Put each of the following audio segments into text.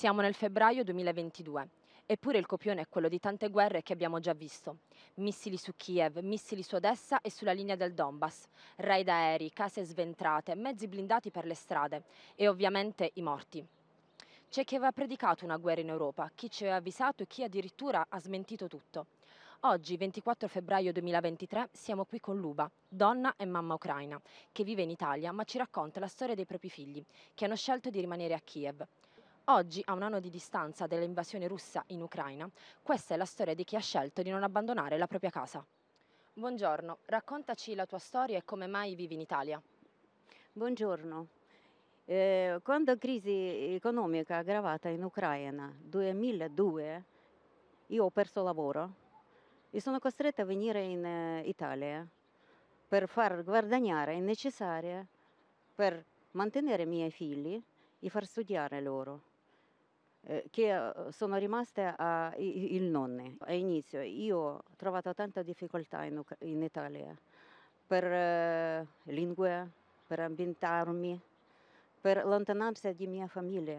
Siamo nel febbraio 2022. Eppure il copione è quello di tante guerre che abbiamo già visto. Missili su Kiev, missili su Odessa e sulla linea del Donbass, raid aerei, case sventrate, mezzi blindati per le strade e ovviamente i morti. C'è chi aveva predicato una guerra in Europa, chi ci aveva avvisato e chi addirittura ha smentito tutto. Oggi, 24 febbraio 2023, siamo qui con Luba, donna e mamma ucraina, che vive in Italia ma ci racconta la storia dei propri figli, che hanno scelto di rimanere a Kiev. Oggi, a un anno di distanza dall'invasione russa in Ucraina, questa è la storia di chi ha scelto di non abbandonare la propria casa. Buongiorno, raccontaci la tua storia e come mai vivi in Italia. Buongiorno. Eh, quando la crisi economica è aggravata in Ucraina nel 2002, io ho perso lavoro e sono costretta a venire in eh, Italia per far guadagnare il necessario per mantenere i miei figli e far studiare loro. Eh, che eh, sono rimaste il nonni a inizio. Io ho trovato tanta difficoltà in, in Italia per eh, lingue, per ambientarmi, per lontananza di mia famiglia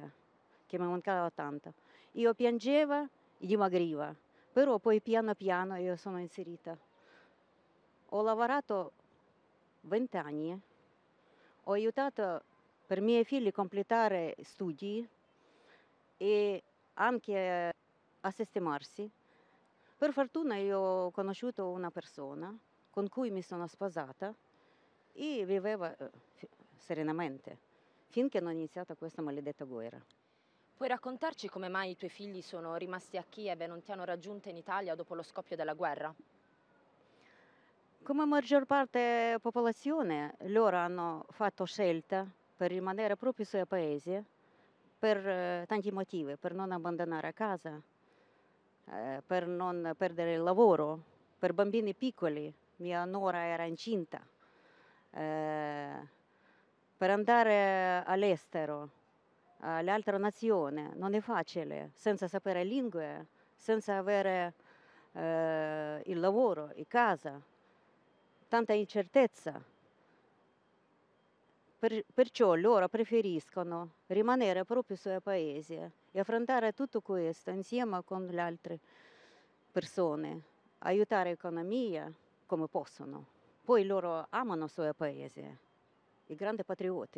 che mi mancava tanto. Io piangevo e dimagrivo, però poi piano piano io sono inserita. Ho lavorato 20 anni, ho aiutato per i miei figli a completare studi e anche eh, a sistemarsi. Per fortuna io ho conosciuto una persona con cui mi sono sposata e viveva eh, serenamente finché non è iniziata questa maledetta guerra. Puoi raccontarci come mai i tuoi figli sono rimasti a Kiev e non ti hanno raggiunta in Italia dopo lo scoppio della guerra? Come maggior parte della popolazione, loro hanno fatto scelta per rimanere proprio sui paesi per eh, tanti motivi, per non abbandonare a casa, eh, per non perdere il lavoro, per bambini piccoli, mia nora era incinta, eh, per andare all'estero, all'altra nazione, non è facile, senza sapere lingue, senza avere il lavoro, la casa, tanta incertezza. Per, perciò loro preferiscono rimanere proprio sul suo paese e affrontare tutto questo insieme con le altre persone, aiutare l'economia come possono. Poi loro amano il suo paese, i grandi patrioti,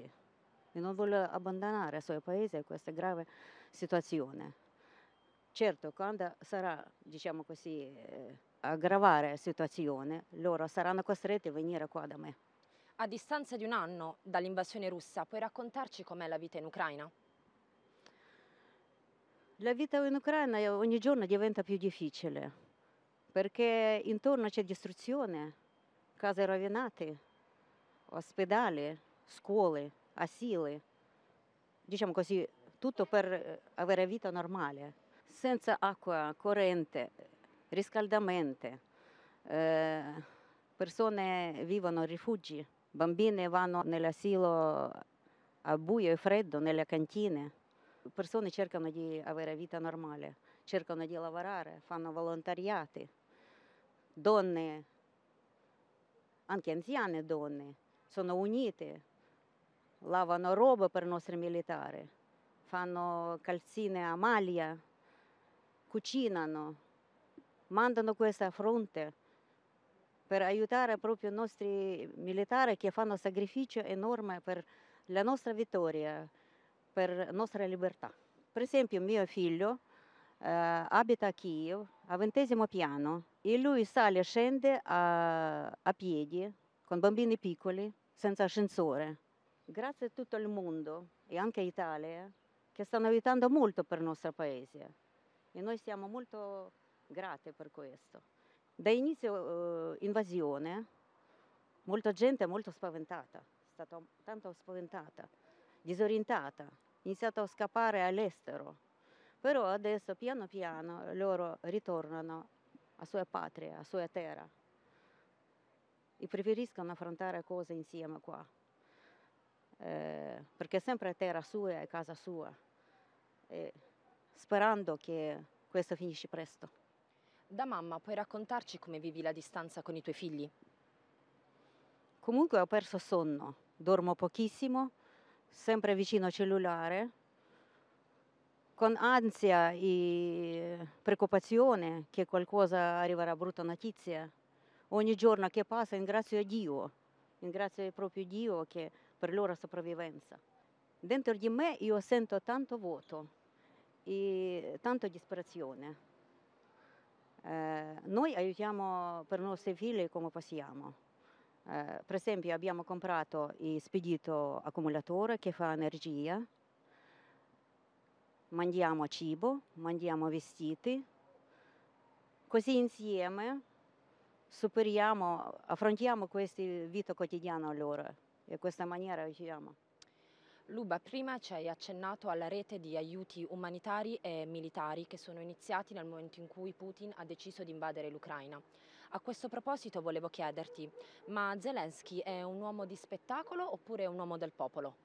e non vogliono abbandonare il suo paese in questa grave situazione. Certo, quando sarà, diciamo così, eh, aggravare la situazione, loro saranno costretti a venire qua da me. A distanza di un anno dall'invasione russa, puoi raccontarci com'è la vita in Ucraina? La vita in Ucraina ogni giorno diventa più difficile perché intorno c'è distruzione, case rovinate, ospedali, scuole, asili, diciamo così, tutto per eh, avere vita normale, senza acqua, corrente, riscaldamento. Eh, persone vivono rifugi bambine vanno nell'asilo a buio e freddo, nelle cantine. Le persone cercano di avere vita normale, cercano di lavorare, fanno volontariati. Donne, anche anziane donne, sono unite, lavano roba per i nostri militari, fanno calzine a maglia, cucinano, mandano questa a fronte per aiutare proprio i nostri militari che fanno sacrificio enorme per la nostra vittoria, per la nostra libertà. Per esempio mio figlio eh, abita a Kiev, a ventesimo piano, e lui sale e scende a, a piedi, con bambini piccoli, senza ascensore. Grazie a tutto il mondo e anche all'Italia che stanno aiutando molto per il nostro paese e noi siamo molto grati per questo. Da inizio eh, invasione molta gente è molto spaventata, è stata tanto spaventata, disorientata, ha iniziato a scappare all'estero, però adesso piano piano loro ritornano alla sua patria, alla sua terra e preferiscono affrontare cose insieme qua, eh, perché è terra sua e casa sua, e sperando che questo finisce presto. Da mamma, puoi raccontarci come vivi la distanza con i tuoi figli? Comunque ho perso sonno, dormo pochissimo, sempre vicino al cellulare, con ansia e preoccupazione che qualcosa arriverà brutta notizia. Ogni giorno che passa ringrazio Dio, ringrazio proprio Dio che per loro sopravvivenza. Dentro di me io sento tanto vuoto e tanta disperazione. Eh, noi aiutiamo per i nostri figli come possiamo. Eh, per esempio abbiamo comprato il spedito accumulatore che fa energia, mandiamo cibo, mandiamo vestiti, così insieme superiamo, affrontiamo questa vita quotidiana loro e in questa maniera aiutiamo. Luba, prima ci hai accennato alla rete di aiuti umanitari e militari che sono iniziati nel momento in cui Putin ha deciso di invadere l'Ucraina. A questo proposito volevo chiederti, ma Zelensky è un uomo di spettacolo oppure è un uomo del popolo?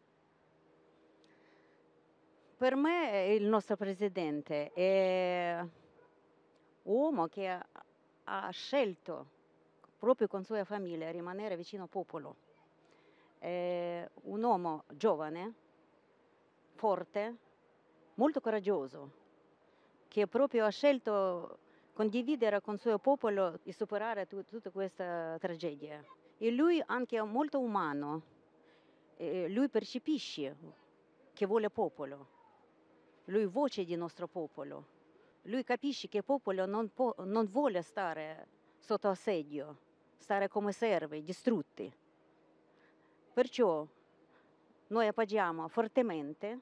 Per me il nostro presidente è un uomo che ha scelto proprio con sua famiglia rimanere vicino al popolo eh, un uomo giovane, forte, molto coraggioso, che proprio ha scelto condividere con il suo popolo e superare tu, tutta questa tragedia. E lui anche è molto umano, e lui percepisce che vuole popolo, lui voce di nostro popolo, lui capisce che il popolo non, può, non vuole stare sotto assedio, stare come servi, distrutti. Perciò noi appoggiamo fortemente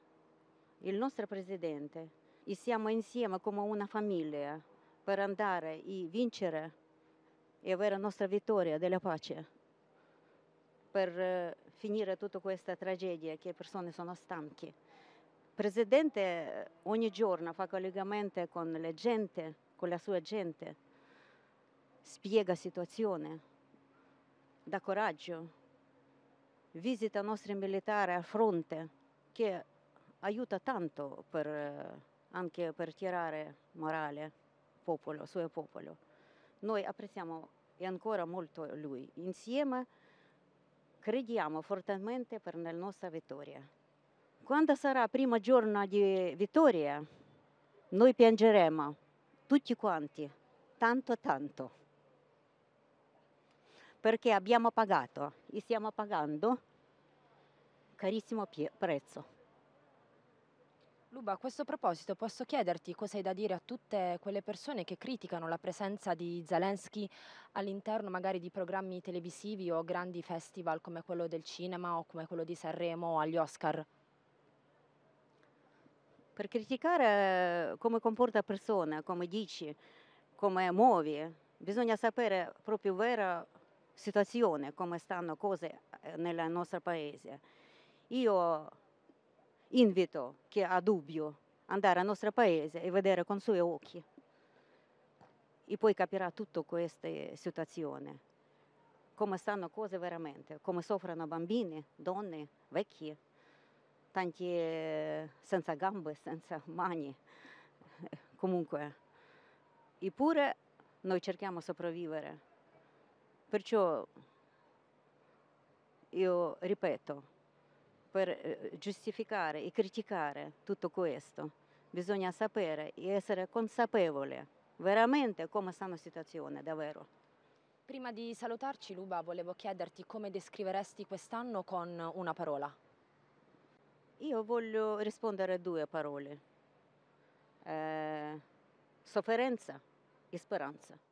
il nostro Presidente e siamo insieme come una famiglia per andare a vincere e avere la nostra vittoria della pace, per eh, finire tutta questa tragedia che le persone sono stanche. Il Presidente eh, ogni giorno fa collegamento con la gente, con la sua gente, spiega la situazione, dà coraggio, visita nostra militare a fronte che aiuta tanto per, eh, anche per tirare morale al suo popolo. Noi apprezziamo ancora molto lui. Insieme crediamo fortemente per la nostra vittoria. Quando sarà il primo giorno di vittoria, noi piangeremo tutti quanti, tanto tanto perché abbiamo pagato e stiamo pagando carissimo prezzo. Luba, a questo proposito posso chiederti cosa hai da dire a tutte quelle persone che criticano la presenza di Zelensky all'interno magari di programmi televisivi o grandi festival come quello del cinema o come quello di Sanremo o agli Oscar? Per criticare come comporta persona, come dici, come muovi, bisogna sapere proprio vero situazione, come stanno cose eh, nel nostro paese. Io invito chi ha dubbio andare al nostro paese e vedere con i suoi occhi e poi capirà tutta questa situazione, come stanno cose veramente, come soffrono bambini, donne, vecchi, tanti eh, senza gambe, senza mani, comunque. Eppure noi cerchiamo di sopravvivere. Perciò io ripeto, per eh, giustificare e criticare tutto questo bisogna sapere e essere consapevoli veramente come sta la situazione, davvero. Prima di salutarci, Luba, volevo chiederti come descriveresti quest'anno con una parola. Io voglio rispondere a due parole. Eh, sofferenza e speranza.